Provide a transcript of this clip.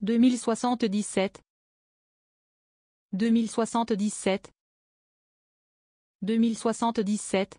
deux mille soixante-dix-sept, deux mille soixante-dix-sept, deux mille soixante-dix-sept.